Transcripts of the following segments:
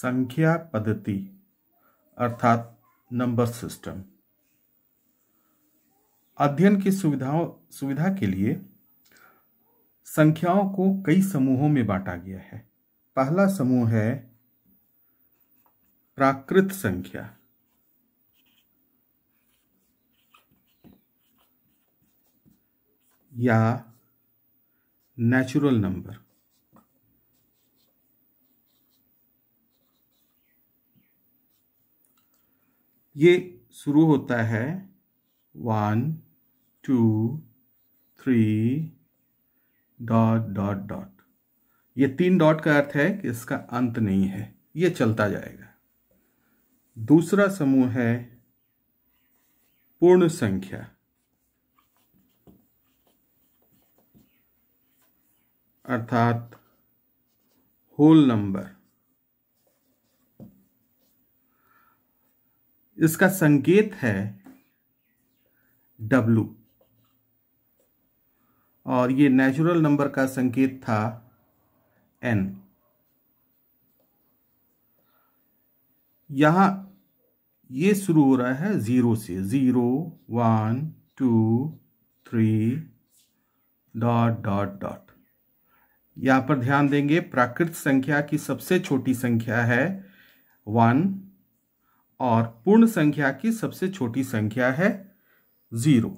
संख्या पद्धति अर्थात नंबर सिस्टम अध्ययन की सुविधाओं सुविधा के लिए संख्याओं को कई समूहों में बांटा गया है पहला समूह है प्राकृत संख्या या नेचुरल नंबर ये शुरू होता है one two three dot dot dot ये तीन डॉट का अर्थ है कि इसका अंत नहीं है ये चलता जाएगा दूसरा समूह है पूर्ण संख्या अर्थात होल नंबर इसका संकेत है डब्लू और ये नेचुरल नंबर का संकेत था एन यहां ये शुरू हो रहा है जीरो से zero one two three dot dot dot यहां पर ध्यान देंगे प्राकृत संख्या की सबसे छोटी संख्या है वन और पूर्ण संख्या की सबसे छोटी संख्या है जीरो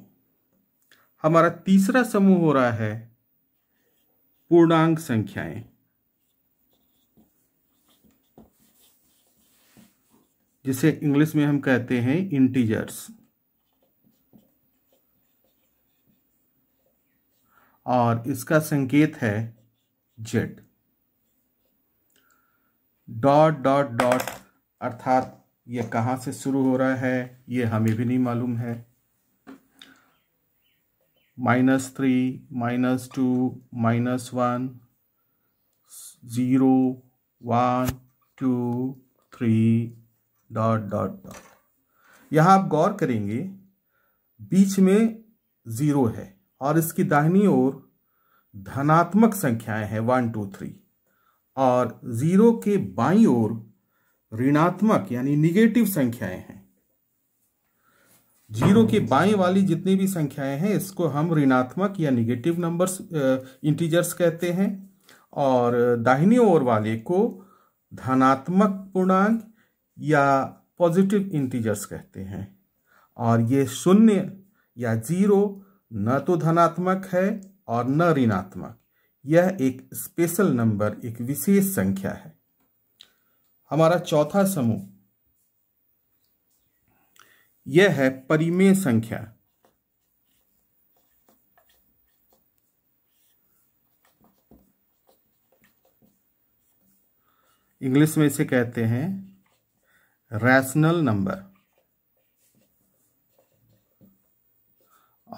हमारा तीसरा समूह हो रहा है पूर्णांक संख्याएं जिसे इंग्लिश में हम कहते हैं इंटीजर्स और इसका संकेत है जेड डॉट डॉट डॉट अर्थात ये कहाँ से शुरू हो रहा है ये हमें भी नहीं मालूम है minus three minus two minus one zero one two three dot dot dot यहाँ आप गौर करेंगे बीच में ज़ीरो है और इसकी दाहिनी ओर धनात्मक संख्याएं हैं वन टू थ्री और ज़ीरो के बाईं ओर ऋणात्मक यानी निगेटिव संख्याएं हैं जीरो के बाएं वाली जितनी भी संख्याएं हैं इसको हम ऋणात्मक या निगेटिव नंबर्स इंटीजर्स कहते हैं और दाहिनी ओर वाले को धनात्मक पूर्णांक या पॉजिटिव इंटीजर्स कहते हैं और ये शून्य या जीरो न तो धनात्मक है और न ऋणात्मक यह एक स्पेशल नंबर एक विशेष संख्या है हमारा चौथा समूह यह है परिमेय संख्या इंग्लिश में इसे कहते हैं रैशनल नंबर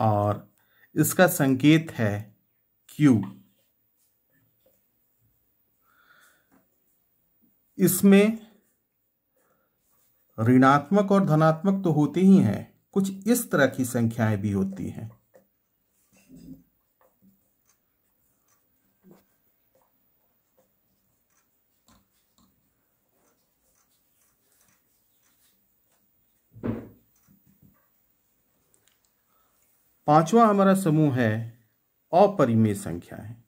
और इसका संकेत है क्यू इसमें ऋणात्मक और धनात्मक तो होते ही हैं कुछ इस तरह की संख्याएं भी होती हैं पांचवा हमारा समूह है अपरिमेय संख्याएं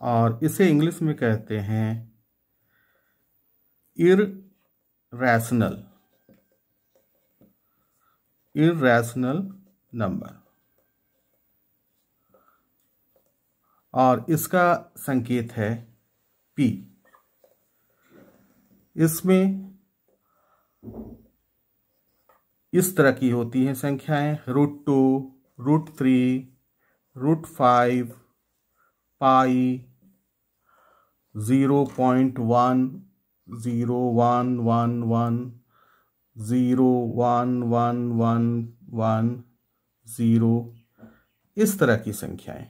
और इसे इंग्लिश में कहते हैं इरेशनल इरेशनल नंबर और इसका संकेत है पी इसमें इस तरह की होती हैं संख्याएं root two root three root five pi zero point one zero one one one zero one one one one zero इस तरह की संख्याएं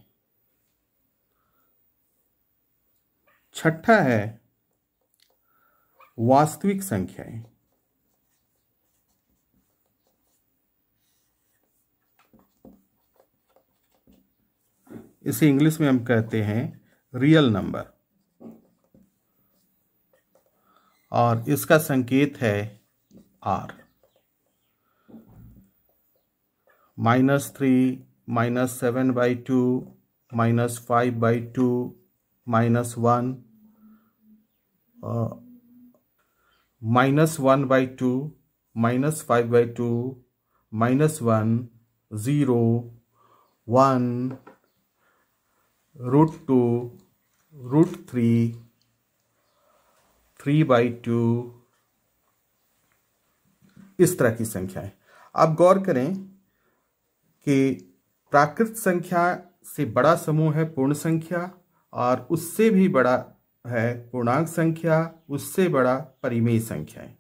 छठा है वास्तविक संख्याएं इसे इंग्लिश में हम कहते हैं रियल नंबर और इसका संकेत है R minus three minus seven by two minus five by two minus one minus one by two minus five by two minus one zero one root two root three three by two इस तरह की संख्याएं आप गौर करें कि प्राकृत संख्या से बड़ा समूह है पूर्ण संख्या और उससे भी बड़ा है पूर्णांक संख्या उससे बड़ा परिमेय संख्याएं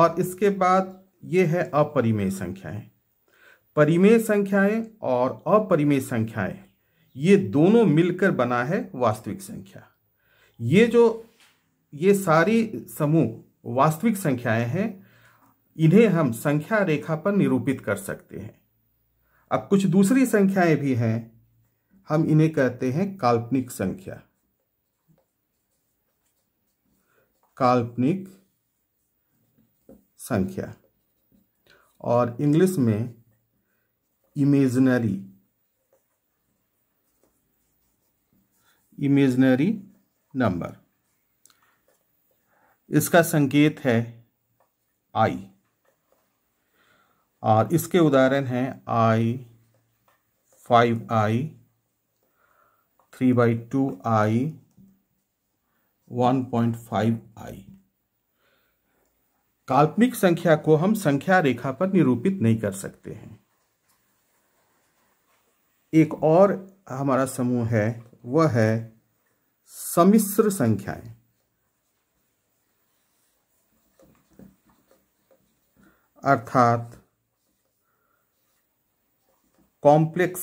और इसके बाद ये है अपरिमेय संख्याएं परिमेय संख्याएं और अपरिमेय संख्याएं ये दोनों मिलकर बना है वास्तविक संख्या ये जो ये सारी समूह वास्तविक संख्याएं हैं इन्हें हम संख्या रेखा पर निरूपित कर सकते हैं अब कुछ दूसरी संख्याएं भी हैं हम इन्हें कहते हैं काल्पनिक संख्या काल्पनिक संख्या और इंग्लिश में इमेजनरी इमेजनरी नंबर इसका संकेत है आई और इसके उदाहरण हैं i five i three by two i one point five i काल्पनिक संख्या को हम संख्या रेखा पर निरूपित नहीं कर सकते हैं एक और हमारा समूह है वह है समिश्र संख्याएं अर्थात कॉम्प्लेक्स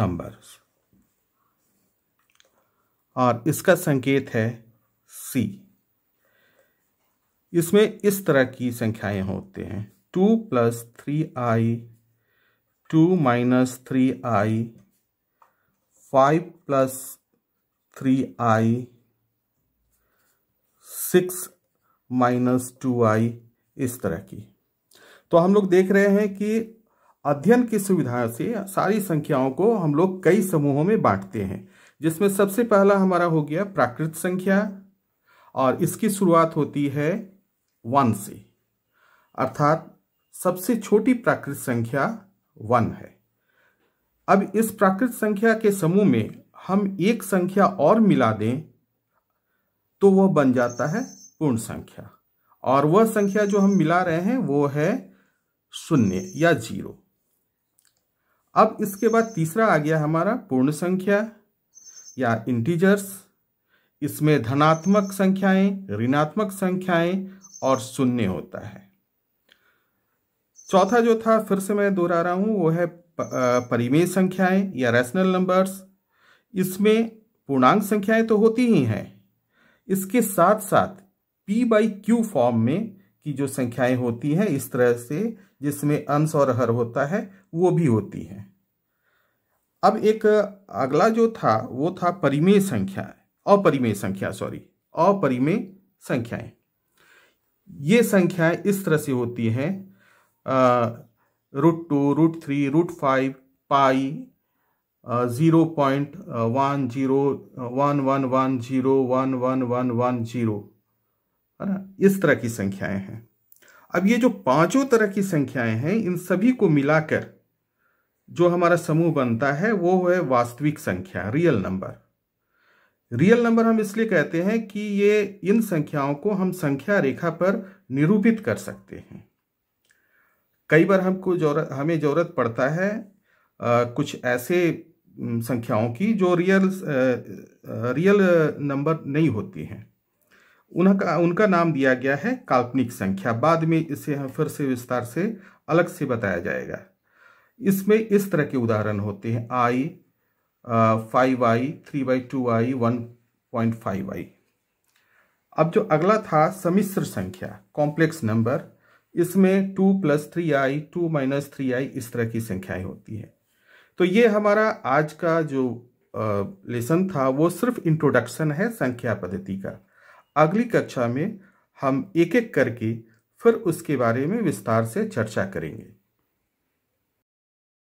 नंबर्स और इसका संकेत है सी इसमें इस तरह की संख्याएं होते हैं two plus three i two minus three i five plus three i six minus two i इस तरह की तो हम लोग देख रहे हैं कि अध्ययन की सुविधाओं से सारी संख्याओं को हम लोग कई समूहों में बांटते हैं जिसमें सबसे पहला हमारा हो गया प्राकृत संख्या और इसकी शुरुआत होती है वन से अर्थात सबसे छोटी प्राकृत संख्या वन है अब इस प्राकृत संख्या के समूह में हम एक संख्या और मिला दें तो वह बन जाता है पूर्ण संख्या और वह संख्या जो हम मिला रहे हैं वो है शून्य या जीरो अब इसके बाद तीसरा आ गया हमारा पूर्ण संख्या या इंटीजर्स इसमें धनात्मक संख्याएं ऋणात्मक संख्याएं और शून्य होता है चौथा जो था फिर से मैं दोहरा रहा हूं वो है परिमेय संख्याएं या रैशनल नंबर्स इसमें पूर्णांक संख्याएं तो होती ही हैं इसके साथ साथ पी बाई क्यू फॉर्म में की जो संख्याएं होती हैं इस तरह से जिसमें अंश और हर होता है वो भी होती हैं अब एक अगला जो था वो था परिमेय संख्या अपरिमेय संख्या सॉरी अपरिमेय संख्याएं ये संख्याएं इस तरह से होती हैं root two root three root five pi zero point one zero one one one zero one one one one zero है ना इस तरह की संख्याएं हैं अब ये जो पांचों तरह की संख्याएं हैं इन सभी को मिलाकर जो हमारा समूह बनता है वो है वास्तविक संख्या रियल नंबर रियल नंबर हम इसलिए कहते हैं कि ये इन संख्याओं को हम संख्या रेखा पर निरूपित कर सकते हैं कई बार हमको जरूरत हमें ज़रूरत पड़ता है आ, कुछ ऐसे संख्याओं की जो रियल आ, रियल नंबर नहीं होती हैं उनका उनका नाम दिया गया है काल्पनिक संख्या बाद में इसे हम फिर से विस्तार से अलग से बताया जाएगा इसमें इस तरह के उदाहरण होते हैं i five i three by two i one point five i अब जो अगला था समिश्र संख्या कॉम्प्लेक्स नंबर इसमें two plus three i two minus three i इस तरह की संख्याएं होती है तो ये हमारा आज का जो लेसन था वो सिर्फ इंट्रोडक्शन है संख्या पद्धति का अगली कक्षा में हम एक एक करके फिर उसके बारे में विस्तार से चर्चा करेंगे